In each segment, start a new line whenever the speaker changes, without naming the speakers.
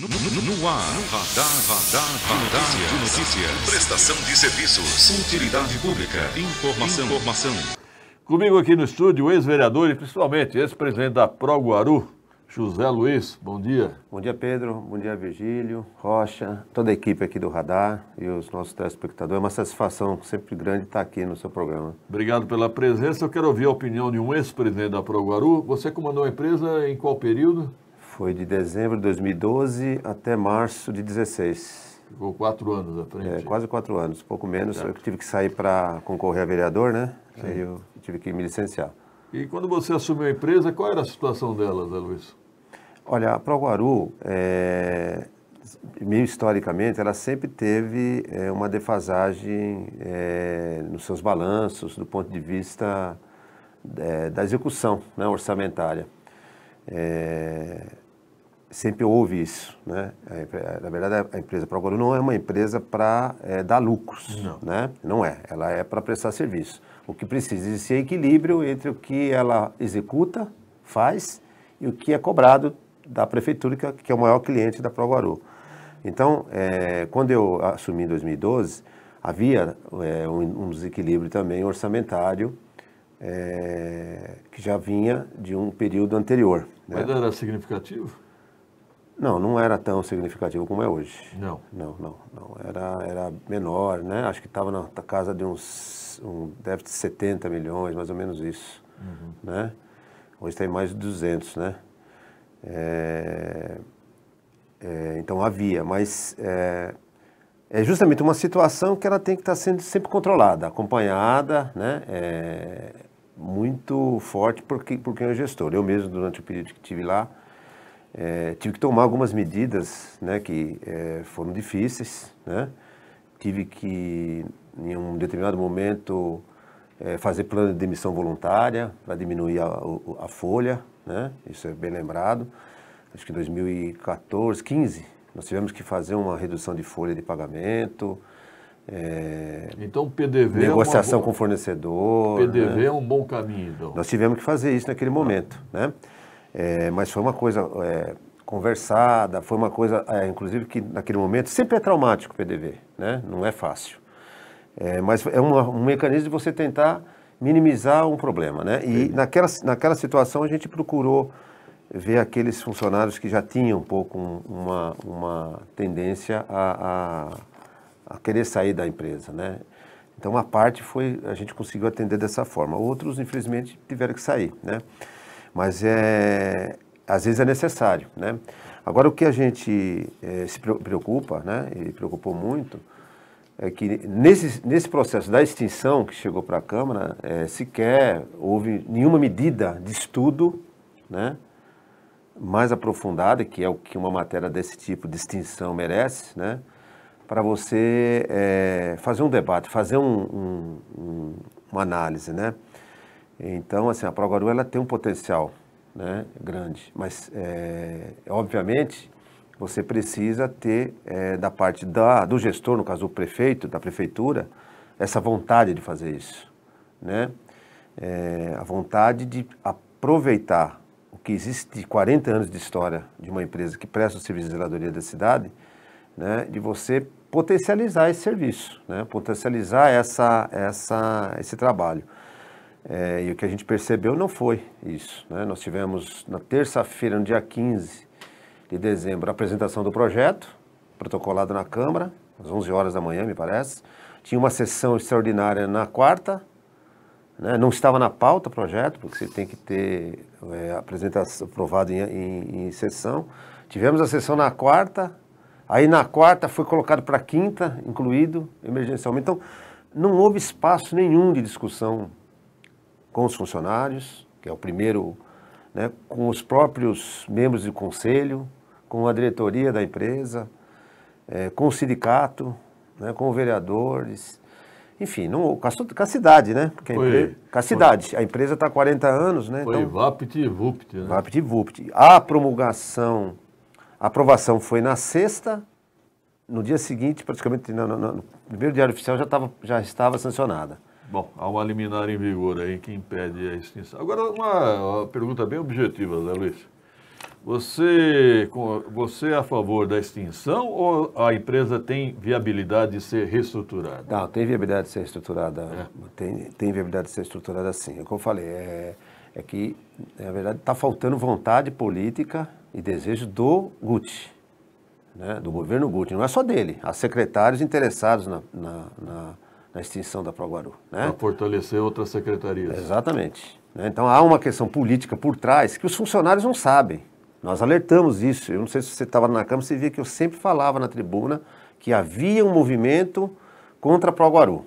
No, no, no ar, radar, radar, radar de notícias. Prestação de serviços. Utilidade pública. Informação. Informação. Comigo aqui no estúdio, o ex-vereador e principalmente ex-presidente da Proguaru, José Luiz. Bom dia. Bom dia, Pedro. Bom dia, Virgílio, Rocha,
toda a equipe aqui do Radar e os nossos telespectadores. É uma satisfação sempre grande estar aqui no seu programa.
Obrigado pela presença. Eu quero ouvir a opinião de um ex-presidente da Proguaru. Você comandou a empresa em qual período?
Foi de dezembro de 2012 até março de 16.
Ficou quatro anos à frente. É,
quase quatro anos, pouco menos. Eu tive que sair para concorrer a vereador, né? Sim. É. Aí eu tive que me licenciar.
E quando você assumiu a empresa, qual era a situação dela, Zé Luiz?
Olha, a ProGuaru, é, meio historicamente, ela sempre teve é, uma defasagem é, nos seus balanços, do ponto de vista é, da execução né, orçamentária. É, sempre houve isso, né? Na verdade, a empresa Procore não é uma empresa para é, dar lucros, não. né? Não é, ela é para prestar serviço. O que precisa é ser equilíbrio entre o que ela executa, faz, e o que é cobrado da prefeitura, que é, é o maior cliente da Proguaru. Então, é, quando eu assumi em 2012, havia é, um, um, desequilíbrio também orçamentário é, que já vinha de um período anterior.
Né? Mas era significativo?
Não, não era tão significativo como é hoje. Não. Não, não, não. Era, era menor, né? Acho que estava na casa de uns um déficit de 70 milhões, mais ou menos isso, uhum. né? Hoje tem mais de 200, né? É, é, então havia, mas é, é, justamente uma situação que ela tem que estar tá sendo sempre controlada, acompanhada, né? É muito forte por, que, por quem é o gestor. Eu mesmo, durante o período que estive lá, é, tive que tomar algumas medidas né, que é, foram difíceis. Né? Tive que, em um determinado momento, é, fazer plano de demissão voluntária para diminuir a, a, folha, né? isso é bem lembrado. Acho que em 2014, 15, nós tivemos que fazer uma redução de folha de pagamento. Então,
é, então, PDV negociação é com fornecedor. PDV né? é um bom caminho, então. Nós
tivemos que fazer isso naquele momento, né? É, mas foi uma coisa é, conversada, foi uma coisa, é, inclusive, que naquele momento sempre é traumático o PDV, né? Não é fácil. É, mas é uma, um mecanismo de você tentar minimizar um problema, né? E naquela, naquela situação a gente procurou ver aqueles funcionários que já tinham um pouco uma, uma tendência a, a, a, querer sair da empresa, né? Então, uma parte foi, a gente conseguiu atender dessa forma. Outros, infelizmente, tiveram que sair, né? mas é, às vezes é necessário, né? Agora, o que a gente é, se preocupa, né, e preocupou muito, é que nesse, nesse processo da extinção que chegou para a Câmara, é, sequer houve nenhuma medida de estudo né, mais aprofundada, que é o que uma matéria desse tipo de extinção merece, né, para você é, fazer um debate, fazer um, um, um, uma análise. Né? Então, assim, a Progaru ela tem um potencial né, grande, mas é, obviamente você precisa ter é, da parte da, do gestor, no caso do prefeito, da prefeitura, essa vontade de fazer isso, né? É, a vontade de aproveitar o que existe de 40 anos de história de uma empresa que presta o serviço de zeladoria da cidade, né? De você potencializar esse serviço, né? Potencializar essa, essa, esse trabalho. É, e o que a gente percebeu não foi isso. Né? Nós tivemos na terça-feira, no dia 15 de dezembro, a apresentação do projeto, protocolado na Câmara, às 11 horas da manhã, me parece. Tinha uma sessão extraordinária na quarta, né? não estava na pauta o projeto, porque você tem que ter é, apresentação aprovado em, em, em sessão. Tivemos a sessão na quarta, aí na quarta foi colocado para quinta, incluído emergencialmente. Então, não houve espaço nenhum de discussão com os funcionários, que é o primeiro, né, com os próprios membros do conselho, com a diretoria da empresa, é, com o sindicato, né, com vereadores, enfim, não, com, a, a cidade, né? Porque a foi, empresa, com a cidade. Foi. A empresa está há 40 anos, né? Foi então, VAPT VUPT, né? VAPT VUPT. A promulgação, a aprovação foi na sexta, no dia seguinte, praticamente, no, no, no primeiro diário oficial
já, tava, já estava sancionada. Bom, há uma liminar em vigor aí que impede a extinção. Agora, uma, uma pergunta bem objetiva, Zé Luiz. Você, você é a favor da extinção ou a empresa tem viabilidade de ser reestruturada? Não, tem viabilidade de ser reestruturada. É. Tem, tem viabilidade de ser estruturada sim. É como eu falei, é,
é que, na verdade, está faltando vontade política e desejo do Guti, né? do governo Guti. Não é só dele, há secretários interessados na, na, na na extinção da Proguaru.
Né? Para fortalecer outras secretarias.
Exatamente. Né? Então há uma questão política por trás que os funcionários não sabem. Nós alertamos isso. Eu não sei se você estava na Câmara, você via que eu sempre falava na tribuna que havia um movimento contra a Proguaru.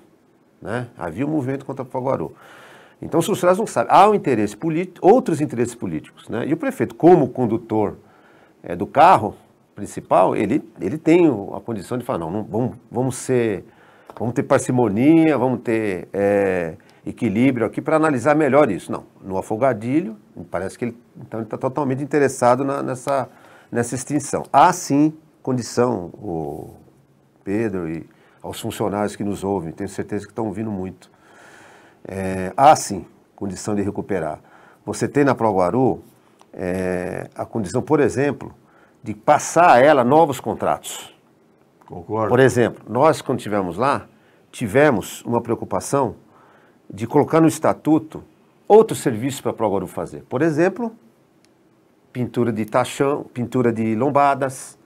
Né? Havia um movimento contra a Proguaru. Então os funcionários não sabem. Há um interesse político, outros interesses políticos. Né? E o prefeito, como condutor é, do carro principal, ele, ele tem a condição de falar, não, não vamos, vamos ser Vamos ter parcimonia, vamos ter é, equilíbrio aqui para analisar melhor isso. Não, no afogadilho, parece que ele então, está totalmente interessado na, nessa, nessa extinção. Há sim condição, o Pedro e aos funcionários que nos ouvem, tenho certeza que estão ouvindo muito. É, há sim condição de recuperar. Você tem na Proguaru é, a condição, por exemplo, de passar a ela novos contratos. Concordo. Por exemplo, nós, quando estivemos lá, tivemos uma preocupação de colocar no estatuto outros serviços para a Progoru fazer. Por exemplo, pintura de tachão, pintura de lombadas,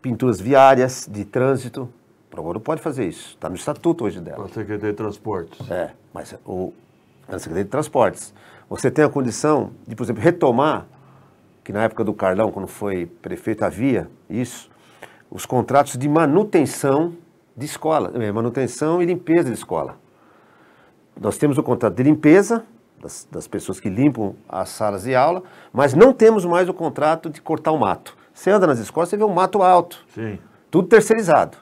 pinturas viárias, de trânsito. A Progoru pode fazer isso. Está no estatuto hoje dela. Para a Secretaria de Transportes. É, mas o, na Secretaria de Transportes. Você tem a condição de, por exemplo, retomar, que na época do Carlão, quando foi prefeito, havia isso, os contratos de manutenção de escola, eh, manutenção e limpeza de escola. Nós temos o contrato de limpeza das, das pessoas que limpam as salas de aula, mas não temos mais o contrato de cortar o mato. Você anda nas escolas, você vê um mato alto. Sim. Tudo terceirizado.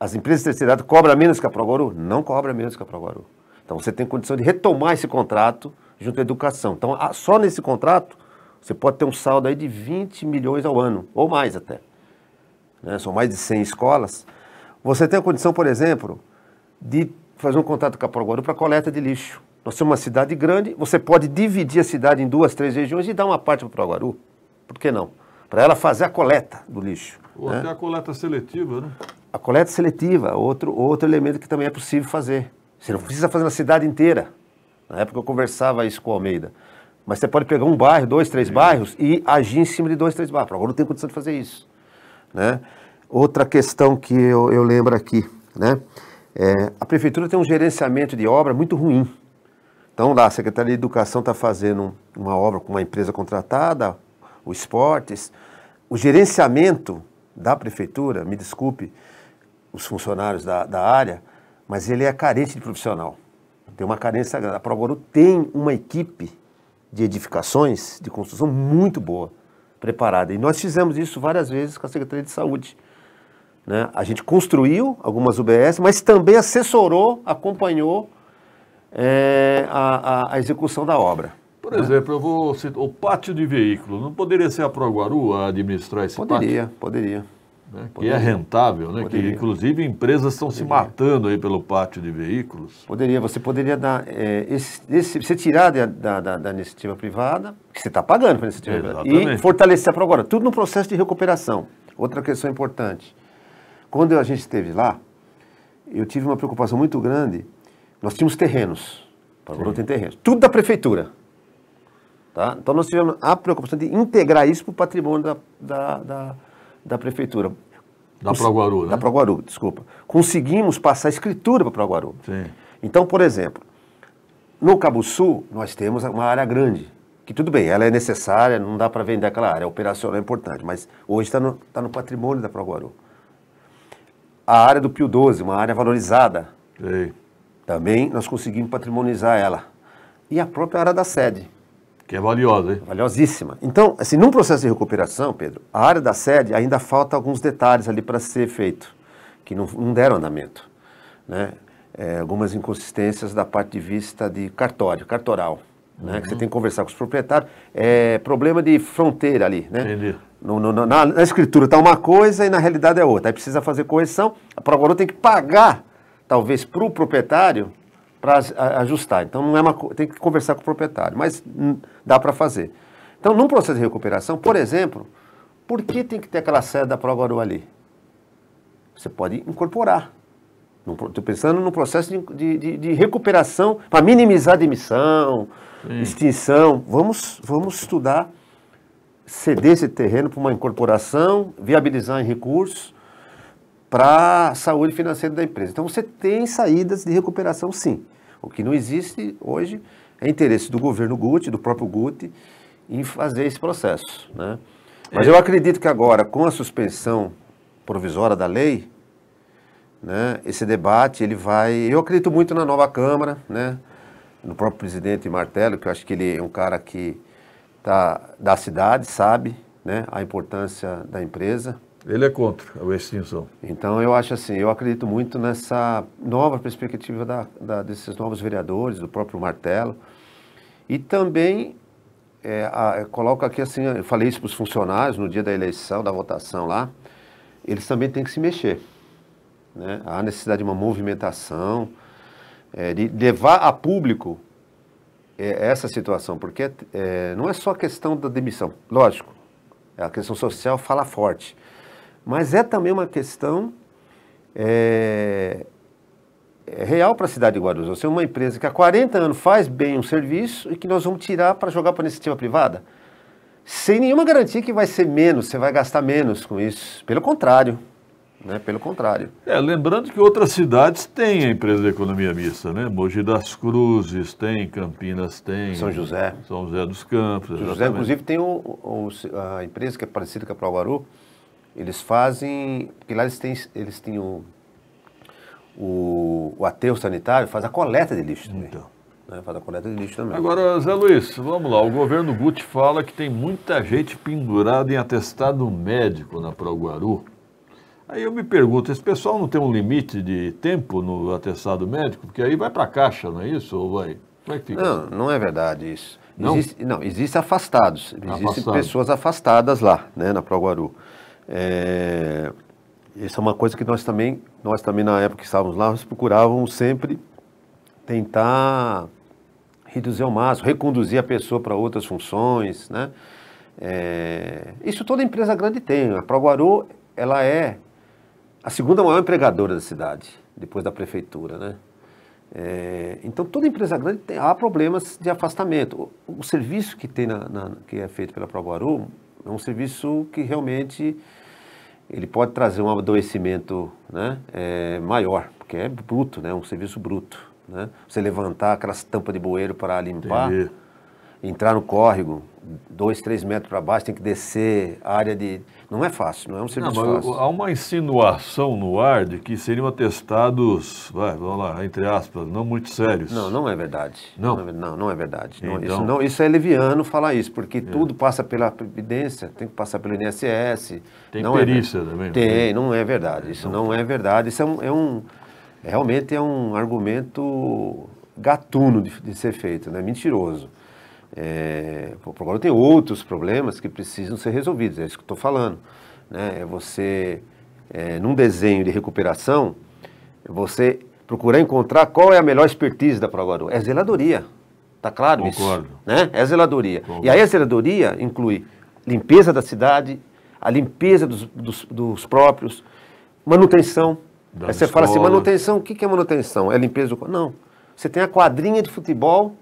As empresas terceirizadas cobram menos que a Progoru? Não cobra menos que a Progoru. Então você tem condição de retomar esse contrato junto à educação. Então, só nesse contrato, você pode ter um saldo aí de 20 milhões ao ano, ou mais até né, são mais de 100 escolas, você tem a condição, por exemplo, de fazer um contato com a Proguaru para coleta de lixo. Nós temos uma cidade grande, você pode dividir a cidade em duas, três regiões e dar uma parte para o Proguaru. Por que não? Para ela fazer a coleta do lixo. Ou né? até
a coleta seletiva, né?
A coleta seletiva, outro, outro elemento que também é possível fazer. Você não precisa fazer na cidade inteira. Na época eu conversava isso com o Almeida. Mas você pode pegar um bairro, dois, três Sim. bairros e agir em cima de dois, três bairros. Agora não tem condição de fazer isso. Né? Outra questão que eu, eu lembro aqui, né? É, a prefeitura tem um gerenciamento de obra muito ruim. Então, lá, a Secretaria de Educação está fazendo uma obra com uma empresa contratada, o Esportes. O gerenciamento da prefeitura, me desculpe os funcionários da, da área, mas ele é carente de profissional. Tem uma carência grande. A Progoru tem uma equipe de edificações, de construção muito boa preparada. E nós fizemos isso várias vezes com a Secretaria de Saúde. Né? A gente construiu algumas UBS, mas também assessorou,
acompanhou é, a, a, execução da obra. Por né? exemplo, eu vou citar, o pátio de veículos, não poderia ser a Proguaru a administrar esse poderia, pátio? Poderia, poderia né, que é rentável, né, que inclusive empresas estão poderia. se matando aí pelo pátio de veículos. Poderia, você poderia dar é, esse, esse, você tirar da, da,
da, da iniciativa privada, que você está pagando para a iniciativa Exatamente. privada, e fortalecer para agora tudo no processo de recuperação. Outra questão importante, quando a gente esteve lá, eu tive uma preocupação muito grande, nós tínhamos terrenos, agora tem terrenos, tudo da prefeitura. Tá? Então nós tivemos a preocupação de integrar isso para o patrimônio da, da da prefeitura. Da Proguaru, né? Da Proguaru, desculpa. Conseguimos passar escritura para Proguaru. Sim. Então, por exemplo, no Cabo Sul, nós temos uma área grande, que tudo bem, ela é necessária, não dá para vender aquela área, a operacional é importante, mas hoje está no, tá no patrimônio da Proguaru. A área do Pio 12, uma área valorizada. Sim. Também nós conseguimos patrimonizar ela. E a própria área da sede. Que é valiosa, hein? Valiosíssima. Então, assim, num processo de recuperação, Pedro, a área da sede ainda falta alguns detalhes ali para ser feito, que não, não deram andamento. Né? É, algumas inconsistências da parte de vista de cartório, cartoral. Né? Que você uhum. tem que conversar com os proprietários. É problema de fronteira ali, né? Entendi. No, no, na, na, escritura está uma coisa e na realidade é outra. Aí precisa fazer correção. A procuradora tem que pagar, talvez, para o proprietário para ajustar. Então não é uma tem que conversar com o proprietário, mas dá para fazer. Então, num processo de recuperação, por exemplo, por que tem que ter aquela sede da Progaru ali? Você pode incorporar. Estou pensando no processo de, de, de recuperação para minimizar a demissão, Sim. extinção. Vamos, vamos estudar ceder esse terreno para uma incorporação, viabilizar em recursos para a saúde financeira da empresa. Então você tem saídas de recuperação, sim. O que não existe hoje é interesse do governo Guti, do próprio Guti, em fazer esse processo. Né? Mas é. eu acredito que agora, com a suspensão provisória da lei, né, esse debate ele vai. Eu acredito muito na nova Câmara, né, no próprio presidente Martelo, que eu acho que ele é um cara que tá da cidade, sabe né, a importância da empresa,
ele é contra a extinção.
Então, eu acho assim, eu acredito muito nessa nova perspectiva da, da, desses novos vereadores, do próprio Martelo, e também é, a, coloco aqui assim, eu falei isso para os funcionários no dia da eleição, da votação lá, eles também têm que se mexer. Né? Há necessidade de uma movimentação, é, de levar a público é, essa situação, porque é, não é só a questão da demissão, lógico, é a questão social fala forte, mas é também uma questão é, é, real para a cidade de Guarulhos. Você é uma empresa que há 40 anos faz bem um serviço e que nós vamos tirar para jogar para a iniciativa privada, sem nenhuma garantia que vai ser menos, você vai gastar menos com isso. Pelo
contrário. Né? Pelo contrário. É, lembrando que outras cidades têm a empresa de economia mista, né? Mogi das Cruzes tem, Campinas tem. São José. São José dos Campos. São José, inclusive,
tem o, o, a empresa que é parecida com a Guarulhos. Eles fazem. Porque lá eles têm, eles têm o, o, o aterro sanitário, faz a coleta de lixo também. Então. Né? Faz a coleta de lixo também.
Agora, Zé Luiz, vamos lá. O governo Guti fala que tem muita gente pendurada em atestado médico na Proguaru. Aí eu me pergunto, esse pessoal não tem um limite de tempo no atestado médico? Porque aí vai para a caixa, não é isso? Ou vai? Como é que fica? Não, não é verdade isso. Não? existem
não, existe afastados. Existem Afastado. pessoas afastadas lá, né, na Proguaru. É, isso é uma coisa que nós também, nós também na época que estávamos lá, nós procurávamos sempre tentar reduzir ao máximo, reconduzir a pessoa para outras funções, né? É, isso toda empresa grande tem. A Proguaru, ela é a segunda maior empregadora da cidade, depois da prefeitura, né? É, então, toda empresa grande tem, há problemas de afastamento. O, o serviço que, tem na, na, que é feito pela Proguaru é um serviço que realmente ele pode trazer um adoecimento né, é, maior, porque é bruto, né, um serviço bruto. Né? Você levantar aquelas tampas de bueiro para limpar, Entendi. entrar no córrego, dois, três metros para baixo, tem que descer a área de. Não é fácil, não é um serviço não, fácil.
Há uma insinuação no ar de que seriam atestados, vai, vamos lá, entre aspas, não muito sérios. Não, não é verdade. Não, não, é, não, é verdade. Então... Isso, não,
isso, é leviano falar isso, porque é. tudo passa pela Previdência, tem que passar pelo INSS. Tem é perícia é, também. Tem, não é verdade. É, isso não, é verdade. Isso é um, é um. Realmente é um argumento gatuno de, de ser feito, né? mentiroso. É, o problema tem outros problemas que precisam ser resolvidos, é isso que estou falando. Né? É você, é, num desenho de recuperação, você procurar encontrar qual é a melhor expertise da Proguaru. É zeladoria, tá claro Concordo. isso? Né? É zeladoria. Concordo. E aí a zeladoria inclui limpeza da cidade, a limpeza dos, dos, dos próprios, manutenção. aí você escola. fala assim, manutenção, o que é manutenção? É limpeza do... Não, você tem a quadrinha de futebol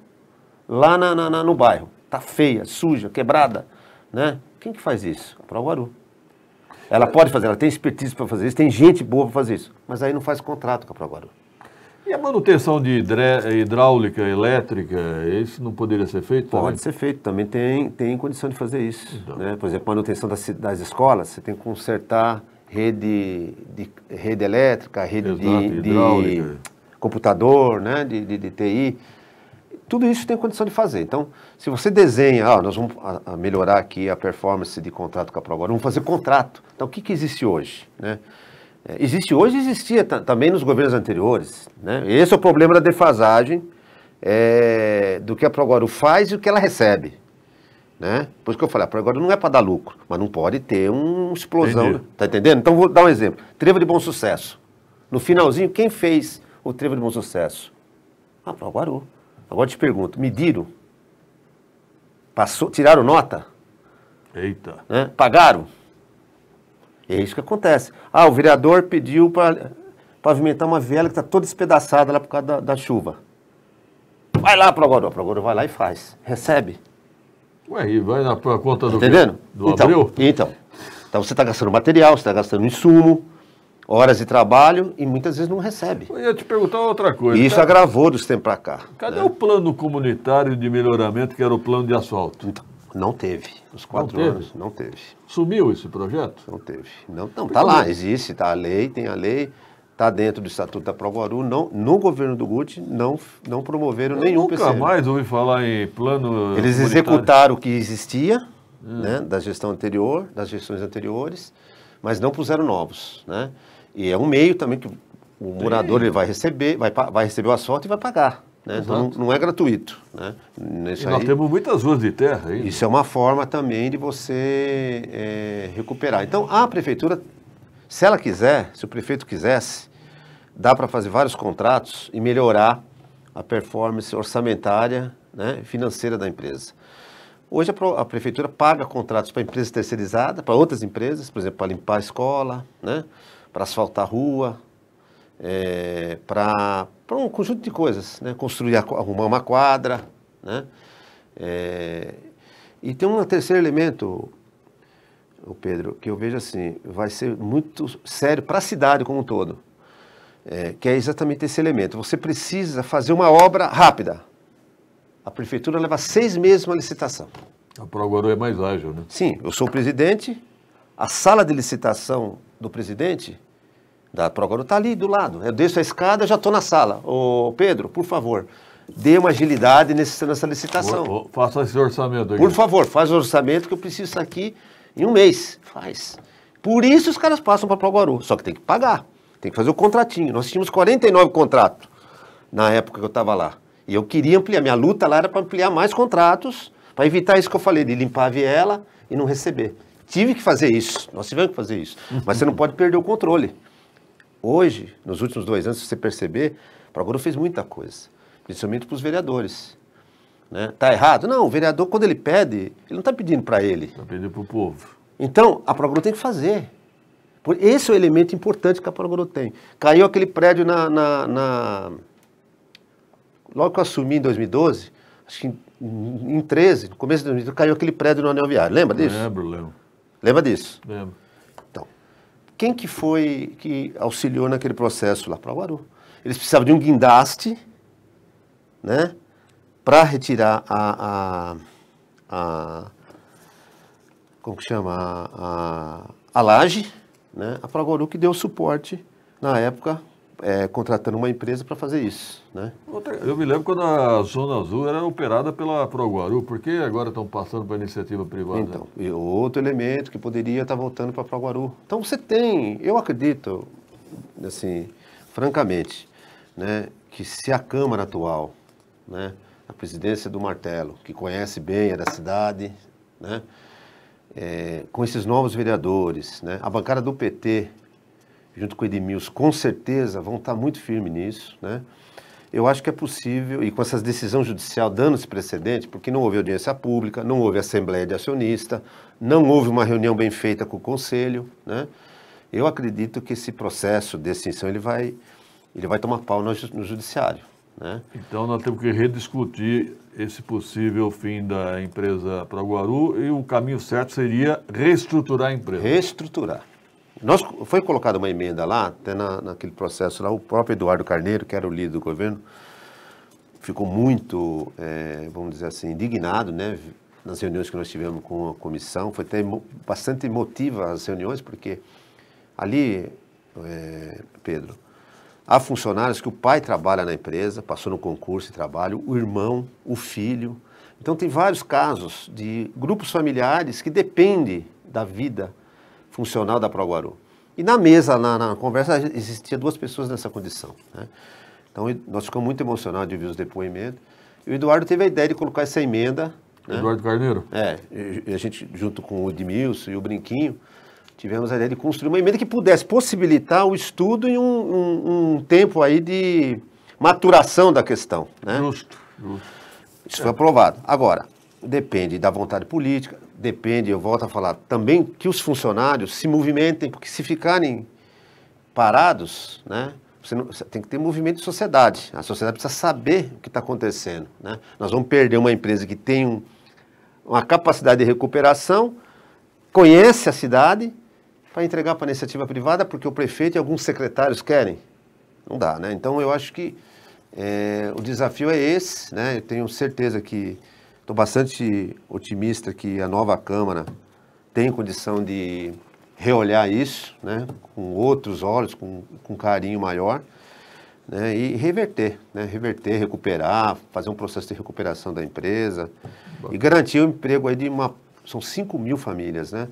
lá na, na, no bairro. Tá feia, suja, quebrada, né? Quem que faz isso? A Pró-Guaru. Ela pode fazer, ela tem expertise para fazer isso, tem gente boa para fazer isso, mas aí não faz contrato com a Pró-Guaru.
E a manutenção de hidráulica, elétrica, isso não poderia ser feito? Pode também? ser feito, também tem, tem condição de fazer isso. Então. Né? Por exemplo, manutenção das, das escolas, você tem
que consertar rede, de, rede elétrica, rede Exato, de, de, computador, né? de, de, de TI tudo isso tem condição de fazer. Então, se você desenha, ah, nós vamos ah, ah, melhorar aqui a performance de contrato com a Prova, vamos fazer contrato. Então, o que, que existe hoje? Né? É, existe hoje, existia também nos governos anteriores. Né? Esse é o problema da defasagem é, do que a Progoro faz e o que ela recebe. Né? Por isso que eu falei, a Progoro não é para dar lucro, mas não pode ter uma explosão. Entendi. Tá entendendo? Então vou dar um exemplo. Trevo de Bom Sucesso. No finalzinho, quem fez o Trevo de Bom Sucesso? A Proguaru. Agora te pergunto, mediram? Passou, tiraram nota?
Eita. Né?
Pagaram? É isso que acontece. Ah, o vereador pediu para pavimentar uma viela que está toda despedaçada lá por causa da, da chuva. Vai lá, Progodor. agora vai lá e faz. Recebe.
Ué, e vai na conta do, tá Entendendo? do então, abril? Então. Então você está
gastando material, você está gastando insumo, horas de trabalho e muitas vezes não recebe. Eu ia te
perguntar outra
coisa. E isso agravou dos tempos para cá.
Cadê né? o plano comunitário de melhoramento, que era o plano de asfalto? Então, não teve. Os quatro não anos, não teve. Sumiu esse projeto?
Não teve. Não, não tá lá, existe, tá a lei, tem a lei, tá dentro do Estatuto da Provaru, não, no governo do Guti não, não promoveram Eu nenhum nunca PCM. mais
ouvi falar em plano
Eles executaram o que existia, hum. né, da gestão anterior, das gestões anteriores, mas não puseram novos, né? E é um meio também que o morador ele vai receber, vai, vai receber o asfalto e vai pagar. Né? Então não, não, é gratuito. Né? Nesse e nós aí, temos muitas ruas de terra é Isso é uma forma também de você é, recuperar. Então a prefeitura, se ela quiser, se o prefeito quisesse, dá para fazer vários contratos e melhorar a performance orçamentária né, financeira da empresa. Hoje a, a prefeitura paga contratos para empresas terceirizadas, para outras empresas, por exemplo, para limpar a escola, né? para asfaltar a rua, é, eh, para um conjunto de coisas, né? construir, arrumar uma quadra. Né? É, e tem um terceiro elemento, o Pedro, que eu vejo assim, vai ser muito sério para a cidade como um todo, é, que é exatamente esse elemento. Você precisa fazer uma obra rápida a prefeitura leva seis meses uma licitação. A Proguaru é mais ágil, né? Sim, eu sou o presidente, a sala de licitação do presidente da Proguaru está ali do lado. Eu desço a escada, já estou na sala. Ô Pedro, por favor, dê uma agilidade nesse, nessa licitação. Vou, vou,
faça esse orçamento aqui. Por
favor, faz o orçamento que eu preciso estar aqui em um mês. Faz. Por isso os caras passam para Proguaru, só que tem que pagar, tem que fazer o contratinho. Nós tínhamos 49 contratos na época que eu estava lá. E eu queria ampliar, minha luta lá era para ampliar mais contratos, para evitar isso que eu falei, de limpar a viela e não receber. Tive que fazer isso, nós tivemos que fazer isso. Mas você não pode perder o controle. Hoje, nos últimos dois anos, se você perceber, a Procurador fez muita coisa, principalmente para os vereadores. Né? Tá errado? Não, o vereador, quando ele pede, ele não está pedindo para ele. Está pedindo para o povo. Então, a Procurador tem que fazer. Esse é o elemento importante que a Procurador tem. Caiu aquele prédio na, na, na logo que eu assumi em 2012, acho que em, em 13, no começo de 2012, caiu aquele prédio no anel viário. Lembra disso? Lembro, lembro. Lembra disso? Lembro. Então, quem que foi que auxiliou naquele processo lá para o Guaru? Eles precisavam de um guindaste, né? Para retirar a, a, a, Como que chama? A, a, a laje, né? A Progoru que deu suporte na época é, contratando uma empresa
para fazer isso, né? Eu me lembro quando a Zona Azul era operada pela Proguaru, por que agora estão passando para iniciativa privada? Então, e outro elemento que poderia estar tá voltando para Proguaru.
Então você tem, eu acredito, assim, francamente, né, que se a Câmara atual, né, a presidência do Martelo, que conhece bem a da cidade, né, é, com esses novos vereadores, né, a bancada do PT junto com o Edmilson, com certeza vão estar muito firmes nisso, né? Eu acho que é possível, e com essas decisões judiciais dando esse precedente, porque não houve audiência pública, não houve assembleia de acionista, não houve uma reunião bem feita com o conselho, né? Eu acredito que esse processo de extinção ele vai, ele vai tomar pau no,
no judiciário, né? Então nós temos que rediscutir esse possível fim da empresa Praguaru e o caminho certo seria reestruturar a empresa. Reestruturar.
Nós, foi colocada uma emenda lá, até na, naquele processo lá, o próprio Eduardo Carneiro, que era o líder do governo, ficou muito, é, vamos dizer assim, indignado, né? Nas reuniões que nós tivemos com a comissão, foi até bastante emotiva as reuniões, porque ali, é, Pedro, há funcionários que o pai trabalha na empresa, passou no concurso e trabalho, o irmão, o filho. Então, tem vários casos de grupos familiares que dependem da vida funcional da ProGuaru. E na mesa, na, na conversa, existiam duas pessoas nessa condição. Né? Então, nós ficamos muito emocionados de ver os depoimentos. E o Eduardo teve a ideia de colocar essa emenda. Né? Eduardo Carneiro? É, a gente, junto com o Edmilson e o Brinquinho, tivemos a ideia de construir uma emenda que pudesse possibilitar o estudo em um, um, um tempo aí de maturação da questão. Né? Justo, justo. Isso foi aprovado. Agora, depende da vontade política depende, eu volto a falar, também que os funcionários se movimentem, porque se ficarem parados, né, você, não, você tem que ter movimento de sociedade. A sociedade precisa saber o que está acontecendo. Né? Nós vamos perder uma empresa que tem um, uma capacidade de recuperação, conhece a cidade, para entregar para a iniciativa privada, porque o prefeito e alguns secretários querem. Não dá, né? Então eu acho que é, o desafio é esse, né? Eu tenho certeza que Estou bastante otimista que a nova Câmara tem condição de reolhar isso, né, com outros olhos, com, com carinho maior, né, e reverter, né, reverter, recuperar, fazer um processo de recuperação da empresa Bom. e garantir o emprego aí de uma, são 5 mil famílias, né?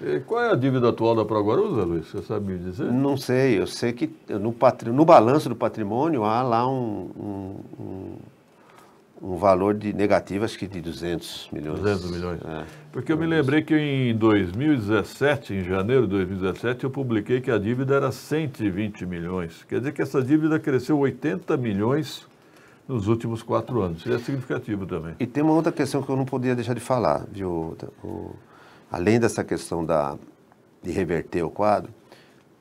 E qual é a dívida atual da Proguarusa, Luiz? Você sabe me dizer? Não
sei, eu sei que no, patri... no balanço do patrimônio há lá um, um, um um valor de negativo, acho que de 200 milhões. 200 milhões. É.
Porque eu me lembrei que em 2017, em janeiro de 2017, eu publiquei que a dívida era 120 milhões. Quer dizer que essa dívida cresceu 80 milhões nos últimos quatro anos. Isso é significativo também. E tem uma outra questão que eu não
podia deixar de falar, viu? O, além dessa questão da, de reverter o quadro,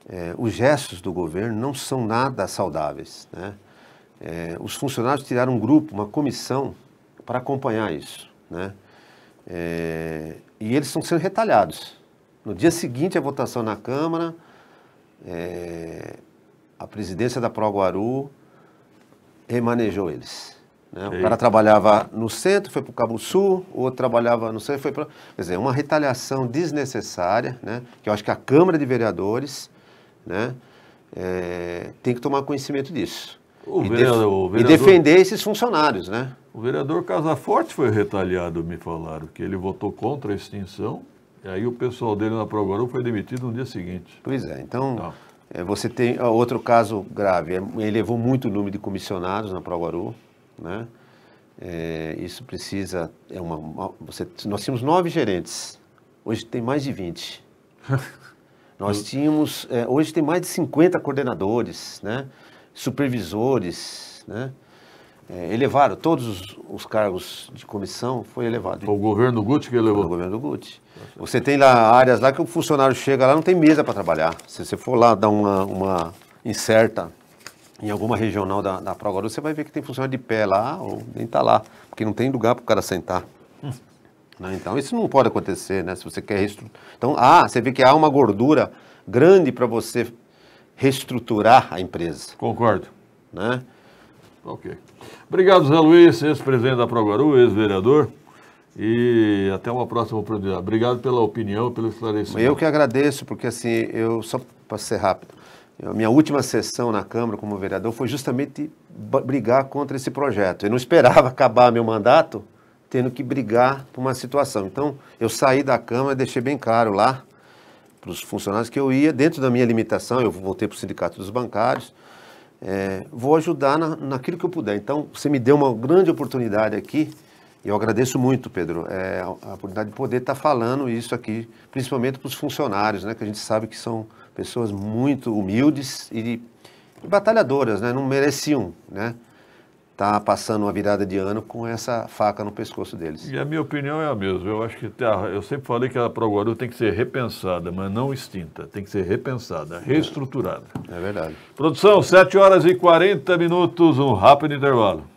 é, os gestos do governo não são nada saudáveis, né? É, os funcionários tiraram um grupo, uma comissão, para acompanhar isso. Né? É, e eles estão sendo retalhados. No dia seguinte à votação na Câmara, é, a presidência da ProGuaru remanejou eles. Né? O cara trabalhava no centro, foi para o Cabo Sul, o outro trabalhava no centro, foi para. Quer dizer, uma retaliação desnecessária, né? que eu acho que a Câmara de Vereadores né? É, tem que tomar conhecimento disso. O e, vereador, def... vereador... e defender esses funcionários,
né? O vereador Casaforte foi retaliado, me falaram, que ele votou contra a extinção, e aí o pessoal dele na Proguaru foi demitido no dia seguinte.
Pois é, então... Tá. É, você tem outro caso grave, é, Ele elevou muito o número de comissionados na Proguaru, né? É, isso precisa. É uma, uma, você, nós tínhamos nove gerentes, hoje tem mais de 20. nós tínhamos. É, hoje tem mais de 50 coordenadores, né? supervisores, né? É, elevaram todos os, os, cargos de comissão, foi elevado. O governo Guti que elevou? Foi o governo Guti. Você tem lá áreas lá que o funcionário chega lá não tem mesa para trabalhar. Se você for lá dar uma, uma incerta em alguma regional da, da Progoru, você vai ver que tem funcionário de pé lá ou nem está lá, porque não tem lugar para o cara sentar. Hum. Né? Então isso não pode acontecer, né? Se você quer reestruturar. Então, ah, você vê que há uma gordura grande para você reestruturar a empresa. Concordo. Né? Ok.
Obrigado, Zé Luiz, ex-presidente da Proguaru, ex-vereador. E até uma próxima oportunidade. Obrigado pela opinião, pelo esclarecimento. Eu que
agradeço, porque assim, eu só para ser rápido. A minha última sessão na Câmara como vereador foi justamente brigar contra esse projeto. Eu não esperava acabar meu mandato tendo que brigar por uma situação. Então, eu saí da Câmara e deixei bem claro lá para os funcionários que eu ia, dentro da minha limitação, eu voltei para o Sindicato dos Bancários, é, vou ajudar na, naquilo que eu puder. Então, você me deu uma grande oportunidade aqui, e eu agradeço muito, Pedro, é, a, a oportunidade de poder estar tá falando isso aqui, principalmente para os funcionários, né, que a gente sabe que são pessoas muito humildes e, e batalhadoras, né, não mereciam, né? está passando uma virada de ano com essa faca no pescoço deles.
E a minha opinião é a mesma. Eu acho que a, tá, eu sempre falei que a Proguaru tem que ser repensada, mas não extinta. Tem que ser repensada, é. reestruturada. É, é verdade. Produção, 7 horas e 40 minutos, um rápido intervalo.